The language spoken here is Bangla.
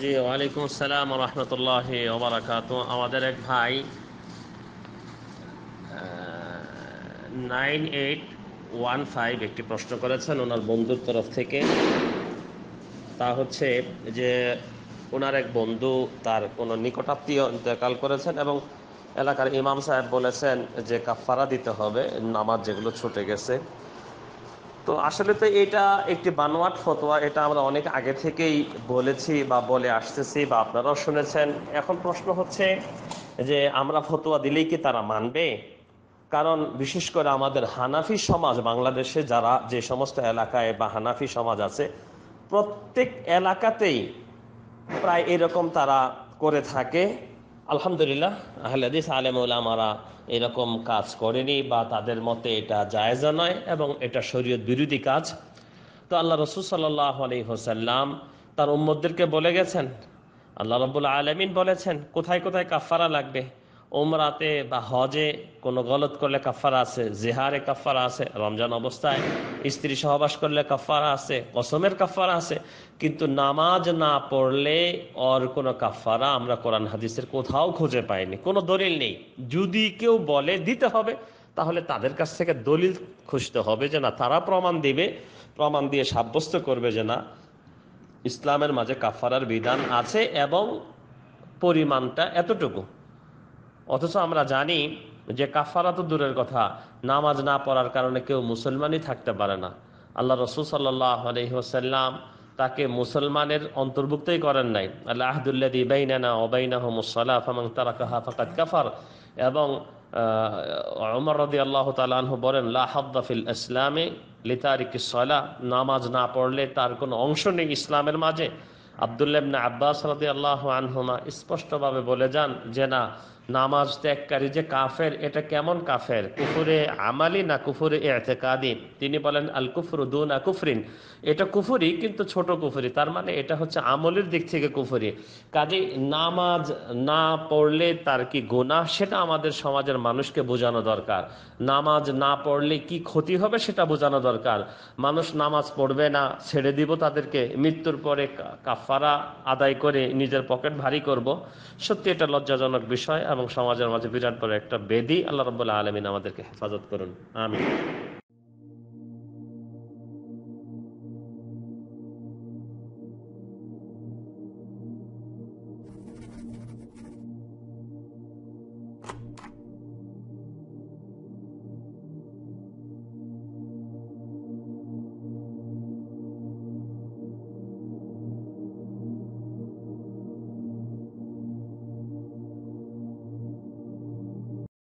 জি ওয়ালাইকুম আসসালাম রহমতুল্লাহ ওবরাকাত আমাদের এক ভাই নাইন এইট ওয়ান ফাইভ একটি প্রশ্ন করেছেন ওনার বন্ধুর তরফ থেকে তা হচ্ছে যে ওনার এক বন্ধু তার কোনো নিকটাত্মীয় ইন্তেকাল করেছেন এবং এলাকার ইমাম সাহেব বলেছেন যে কাফারা দিতে হবে নামাজ যেগুলো ছুটে গেছে তো আসলে তো এটা একটি বানোয়াট ফতোয়া এটা আমরা অনেক আগে থেকেই বলেছি বা বলে আসতেছি বা আপনারাও শুনেছেন এখন প্রশ্ন হচ্ছে যে আমরা ফতোয়া দিলেই কি তারা মানবে কারণ বিশেষ করে আমাদের হানাফি সমাজ বাংলাদেশে যারা যে সমস্ত এলাকায় বা হানাফি সমাজ আছে প্রত্যেক এলাকাতেই প্রায় এরকম তারা করে থাকে আলহামদুলিল্লাহ আহলাদিস আলেমারা এরকম কাজ করেনি বা তাদের মতে এটা জায়জা নয় এবং এটা শরীয়ত বিরোধী কাজ তো আল্লাহ রসুল সাল্লাহ আলী হোসাল্লাম তার উম্মদদেরকে বলে গেছেন আল্লাহ রবুল্লা আলমিন বলেছেন কোথায় কোথায় কাফারা লাগবে ওমরাতে বা হজে কোনো গলত করলে কাফারা আছে জেহারে কাফারা আছে রমজান অবস্থায় স্ত্রী সহবাস করলে কাফারা আছে কসমের কাফারা আছে কিন্তু নামাজ না পড়লে ওর কোনো কাফারা আমরা কোরআন হাদিসের কোথাও খুঁজে পাইনি কোনো দলিল নেই যদি কেউ বলে দিতে হবে তাহলে তাদের কাছ থেকে দলিল খুঁজতে হবে যে না তারা প্রমাণ দিবে প্রমাণ দিয়ে সাব্যস্ত করবে যে না ইসলামের মাঝে কাফারার বিধান আছে এবং পরিমাণটা এতটুকু অথচ আমরা জানি যে কাফারা তো দূরের কথা নামাজ না পড়ার কারণে কেউ মুসলমানই থাকতে পারে না আল্লাহ রসুল সাল্লাম তাকে মুসলমানের অন্তর্ভুক্তই করেন নাই আল্লাহ তারা কাফার এবং আল্লাহ তালাহ বলেন নামাজ না পড়লে তার কোনো অংশ নেই ইসলামের মাঝে আবদুল্লাহ আব্বাস রদি আল্লাহ আনহুমা স্পষ্টভাবে বলে যান যে না নামাজ ত্যাগকারী যে কাফের এটা কেমন কাফের কুফুরে আমালি না কুফুরে এতেকাদি তিনি বলেন আল কুফরু দু না কুফরিন এটা কুফুরি কিন্তু ছোট কুফুরি তার মানে এটা হচ্ছে আমলের দিক থেকে কুফুরি কাজে নামাজ না পড়লে তার কি গুণা সেটা আমাদের সমাজের মানুষকে বোঝানো দরকার নামাজ না পড়লে কি ক্ষতি হবে সেটা বোঝানো দরকার মানুষ নামাজ পড়বে না ছেড়ে দিব তাদেরকে মৃত্যুর পরে কাফারা আদায় করে নিজের পকেট ভারী করব সত্যি এটা লজ্জাজনক বিষয় এবং সমাজের মাঝে বিরাট বড় একটা বেদি আল্লাহ রবাহ আলমিন আমাদেরকে হেফাজত করুন আমি